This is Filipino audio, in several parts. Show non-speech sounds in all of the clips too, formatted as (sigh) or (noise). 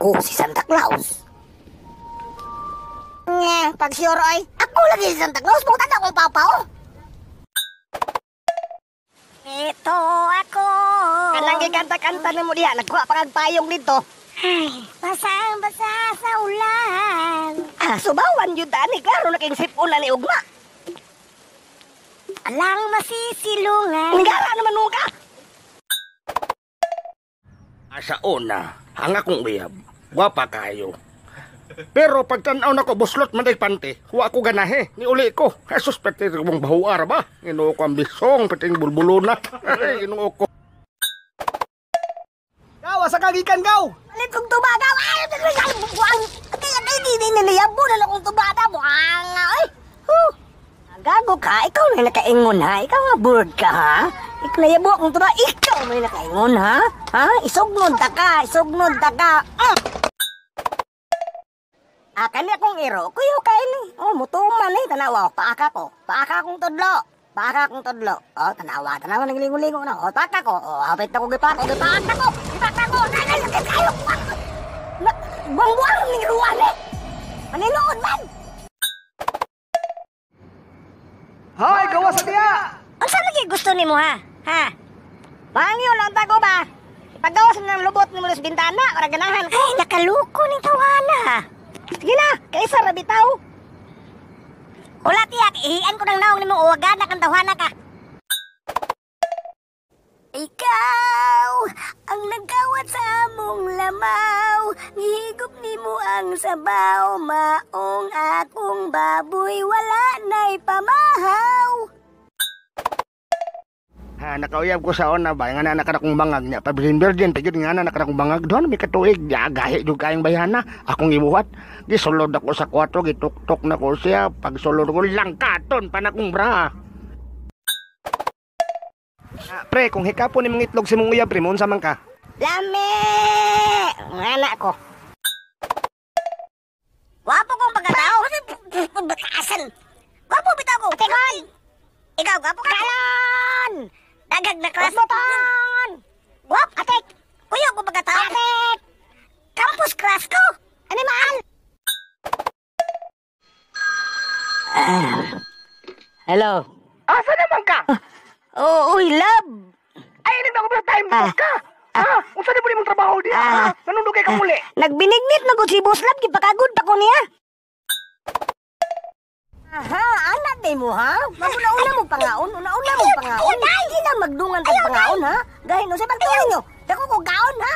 Ako si Santa Claus. Nga, pag sure ay, ako lagi si Santa Claus, punta na akong papa o. Oh. Ito ako. Kanang giganta-kanta na mo diha, nagkuha pa payong dito. Ay, basang-basa sa ulan. Ah, subawan yun dani, klaro na king sipunan ni Ugma. Alang masisilungan. Ngara naman mo ka! Asa una, hanga kong uyab. Guwapa kayo. Pero pag tanaw na ko, buslot man pante, huwa ko ganahe, niuli ko. Jesus, pati ko mong bahuar ba? Ginoo ko ang bisong, pati yung bulbulunat. Ginoo (laughs) ko. Gaw, asa kagikan gaw? Alit kong tuba, gaw. Ayaw, tigrigal, buwang. Hindi, di, niliyabo na lang kong tuba, gaw. Buwang, ay. Gago ka, ikaw na nakaingon ha. Ikaw nga bird ka ha. Iknayabo akong tuba. Ikaw may nakaingon, ha? Ha? Isugnod ta ka. Isugnod ta ka. Mm. Ah, kani akong iro. Kuyo kain ni. Oh, mutuman ni. Eh. Tanawa. Paaka ko. Paaka akong tudlo. Paaka akong tudlo. Oh, tanawa. Tanawa. Naglilingo-lingo na. Oh, paaka ko. Oh, hapit ako gipaka. Gipaka ko. Gipaka ko. Nagalakit kayo. Na, buwang-buwang ni Ruan eh. Maninood man. Hoy, gawas sa tiya! Ang sa gusto ni mo ha? Ha? Bangyo lang tago ba? Ipagawas mo ng lubot mo sa bintana para ganahan ko. Ay, nakaluko ni Tawala. Sige na, kaisa rabitaw. Wala tiyak, ihian ko ng naong ni mong uwaga na kang tawhana ka. Ikaw ang nagkawat sa among lamaw Gihigop ni mo ang sabaw Maong akong baboy wala na'y pamahaw uh, nakauyab ko sa ona ah, ba nga na nakarakong bangag niya pa virgin virgin nga na nakarakong bangag doon may katuig ya gahi jud kayong bayana ah. akong ibuhat gisulod ako sa kwarto gituktok na ko siya pag sulod ko lang katon pa na kong bra uh, pre kung hikapon imong itlog si mong uyab pre mo unsa man ka lami anak ko Wapo kong pagkatao. Bataasan. Wapo bitaw ko. Tegon. Ikaw, wapo ka. Kalon! Dagag na klas. Utang! Wap, atik! Kuya ko pagkatao. Atik! Campus class ko! Animal! Uh, ah. hello? Asa naman ka? Ah. Oh, uy, love! Ay, nagdakubra time ah. ka! Ah, ah, unsa di mo trabaho diya? Ah, ah, nanundugay ka muli. Nagbinig-nit na si Boss Lab gipakagod pa ko niya. Aha, anak day mo ha? Maguna-una mo pangaon, una-una mo pangaon. Hindi na magdungan tag pangaon ha? Gahin no, sa pagtuloy nyo. Dako ko gaon ha?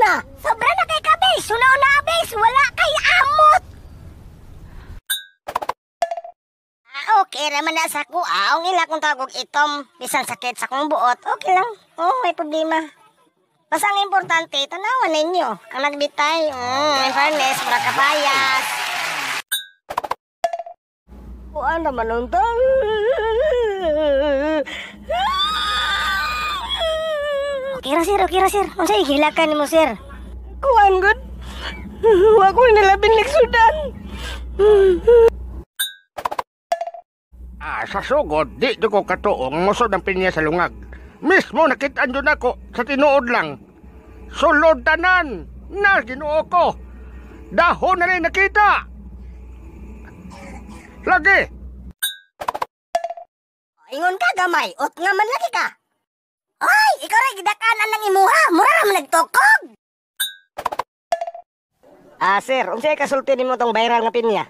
Na, sobra na kay kabis. Una-una abis, wala kay amot. Ah, okay raman na sa ko. Aong ah. ila kong tagog itom. Bisan sakit sa kong buot. Okay lang. Oh, may problema. Basta ang importante, tanawan ninyo. Ang nagbitay. Mm, in fairness, mga kabayas. Tuan na manuntan. Okay ra sir, okay oh, ra sir. Unsa igilakan mo sir? Kuan good. Wa ko nila binligsudan. Ah, sa sugod, di ko katuong musod ang pinya sa lungag. Mismo nakitaan yun ako sa tinuod lang. Sulod tanan na ginuo ko. Dahon na rin nakita. Lagi! Ingon ka gamay, ot nga man lagi ka. Oy, ikaw rin gidakanan ng imuha, mura man nagtukog! Ah, sir, unsay kasulti nimo tong viral nga pinya?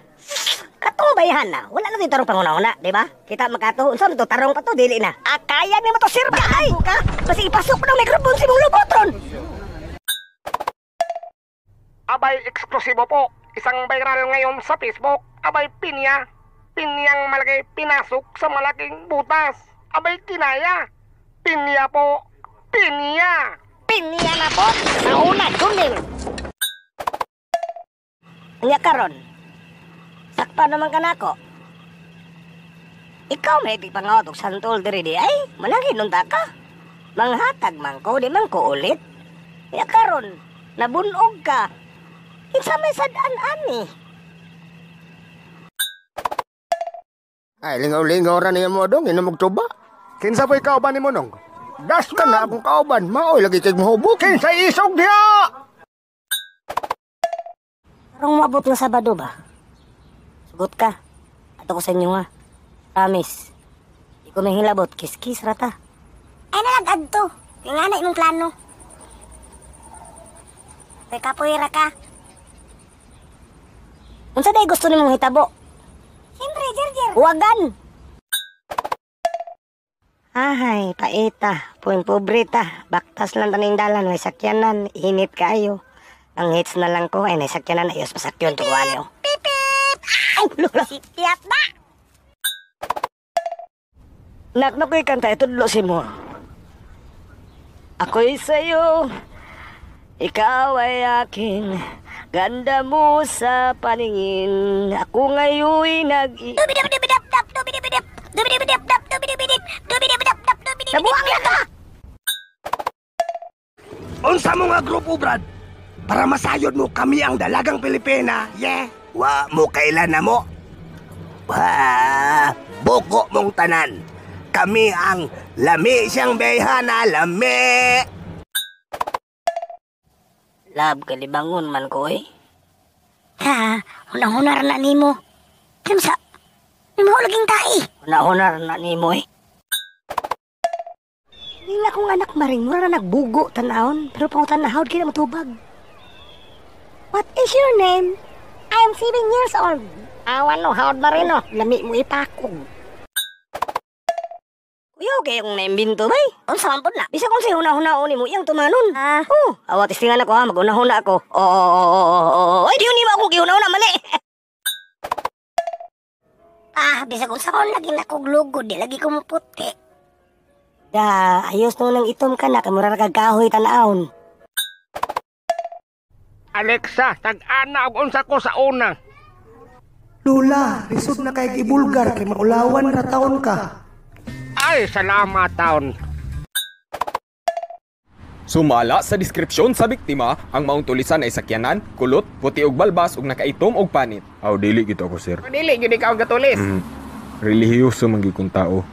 Katong bayhan na, wala na tarong panguna-una, di ba? Kita magkato, unsa man tarong pa to dili na. Ah, kaya nimo to sir ba? Ay, ka, basi ipasok na ang microphone si mong lubotron. Abay, eksklusibo po. Isang viral ngayon sa Facebook, abay pinya pinyang malaki pinasok sa malaking butas. Abay kinaya. Pinya po. Pinya. Pinya na po. Nauna, tuning. Nga karon. Sakpa naman ka nako. Ikaw may pipangawatok sa tol diri di ay. Managinunta ka. Manghatag man ko, di man ko ulit. Nga karon. Nabunog ka. Kinsa may sadaan ani. Ay, lingaw-lingaw ra niya mo dong, ina magtuba. Kinsa po'y kauban ni Monong? Dasman! na akong kauban, maoy lagi kay mahubog. Kinsa isog niya! Parang mabot na Sabado ba? Sugot ka. Ato ko sa inyo nga. Promise. Di ko may hilabot. Kiss-kiss rata. Ay nalagad to. Yung nga na imong plano. May kapoyra ka. Unsa day gusto nimong hitabo? Wagan! Ahay, paita, puin pobrita, baktas lang taning dalan, may sakyanan, init kayo. Ang hits na lang ko, ay may sakyanan, ayos pasakyon, tukuhan niyo. Pipip! Ay, lula! Sitiyat ba? Nak na ko'y kanta, ito dulo si mo. Ako'y sa'yo, ikaw ay akin. Ganda mo sa paningin, ako ngayon nag i Nabuang na ka! Unsa mo nga grupo, Brad? Para masayod mo kami ang dalagang Pilipina, yeah? Wa mo kailan na mo? Wa, buko mong tanan. Kami ang lami siyang beyhana, lami! Lab, kalibangon man ko eh. Ha, hunahunar na nimo. Kimsa, nimo laging tae. Hunahunar na nimo eh. Nila kong anak maring, mura na nagbugo tanahon, pero pangutan na hawd kaya matubag. What is your name? I am seven years old. Awan no, hawd marino. Lami mo ipakog. Yo, kay kung naimbinto bay. Unsa man pud na? Bisa kung si huna-hunaon mo, iyang tumanon. Ah. Oh, awa testingan ako ha, ah. maguna-huna ako. Oo, oh, oo, oh, oo, oh, oo, oo. Ay, di ni ako gihuna-huna mali. (laughs) ah, bisa kung saon lagi nakuglugo, di lagi kumuputi. Da, ayos nung nang itom ka na, kamura ka kahoy tanawon. Alexa, tag-ana og unsa ko sa una. Lula, lisod na kay gibulgar kay maulawan ra taon ka. Ay, salamat taon. Sumala sa deskripsyon sa biktima, ang maong tulisan ay sakyanan, kulot, puti og balbas ug nakaitom og panit. Aw dili gito ako, sir. Dili gyud ikaw gatulis. Mm. Relihiyoso man gyud kong tao.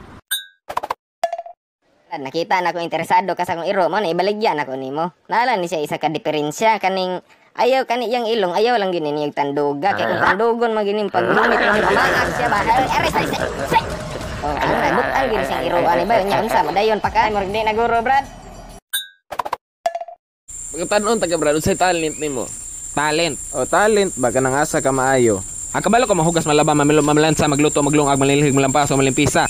Nakita na ko interesado ka sa akong iro mo na ibaligyan ako nimo. Naala ni siya isa ka diferensya kaning ayaw kani yang ilong ayaw lang gyud ni tanduga kay kung ah. tandugon man gyud pag lumit lang (laughs) siya bahay. Eh, aray, aray, aray. Mga oh, kanunabot ah, ay ah, ginsing ah, iro ani ba nya unsa man dayon pagkaay mo hindi naguro brad. Pagkatanon taga brad unsay talent nimo? Talent. Oh talent ba kanang asa ka maayo? Ang kabalo ko mahugas malaba mamilo mamalansa magluto maglungag malilhig malampas o malimpisa.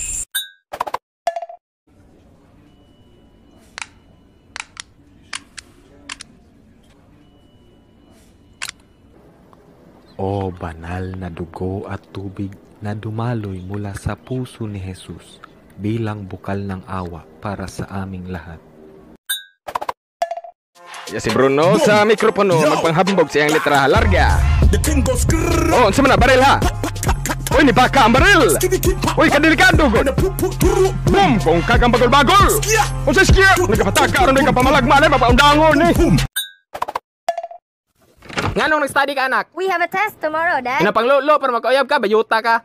Oh, banal na dugo at tubig na dumaloy mula sa puso ni Jesus bilang bukal ng awa para sa aming lahat. Yes, si Bruno Boom. sa mikropono magpanghabog sa iyang letra larga. Oh, unsa man na baril ha? Uy, ni baka ang baril! Uy, kadelikado god! Boom! Kung kagang bagol-bagol! Unsa siya! Nagapataka ron ni kapamalag malay, mapaundangon ni! Eh! nung nag-study ka anak? We have a test tomorrow, Dad. lolo, para makuyab ka, bayuta ka.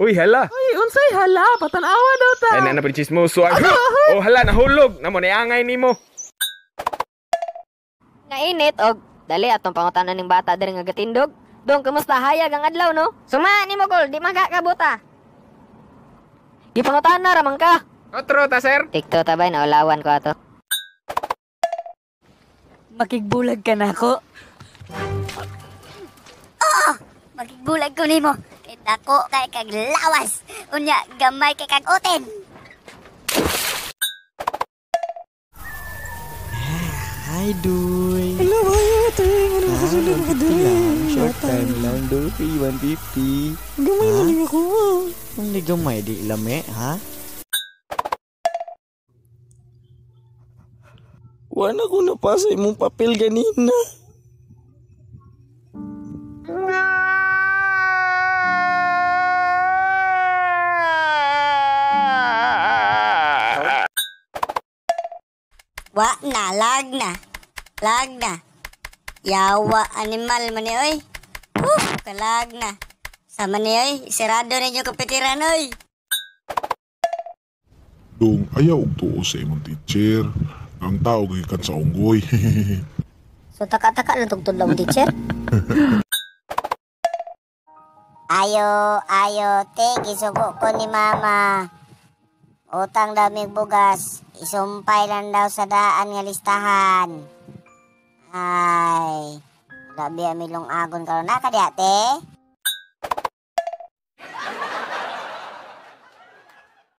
Uy, hala. Uy, unsay hala, patanawa daw ta. Ay, nana pinchis mo, so ang... oh, hala, nahulog. Namo, niangay ni mo. Nainit, og dali atong pangutanan ning bata dari nga gatindog. Dong, kamusta? hayag ang adlaw, no? Suma ni mo, Gol, di Di Gipangutanan na, ramang ka. Otro ta, sir. Tikto ta ba, naulawan ko ato. makigbulag ka na ako. Oo! Makigbulag ko nimo. Kay dako kay kag lawas. Unya gamay kay kag uten. Hi, Duy. Hello, hi, ate. Ano ka sa ah, lang ano ka, Duy? Short time lang, Duy. 150. Gamay na lang ako. Ang ligamay, di ilame, ha? Wala ko na pasa imong papel ganina. Wa na, lag na. Lag na. Yawa animal man oy. Woo, kalag na. Sama ni oy, sirado na yung kapitiran oy. Dong, ayaw og tuo sa imong teacher. Ang tao gikan sa unggoy. (laughs) so taka-taka lang tong tunlaw teacher. ayo, ayo, te, gisugo ko ni mama. Utang daming bugas. Isumpay lang daw sa daan nga listahan. Ay, grabe amilong agon karon na ka te.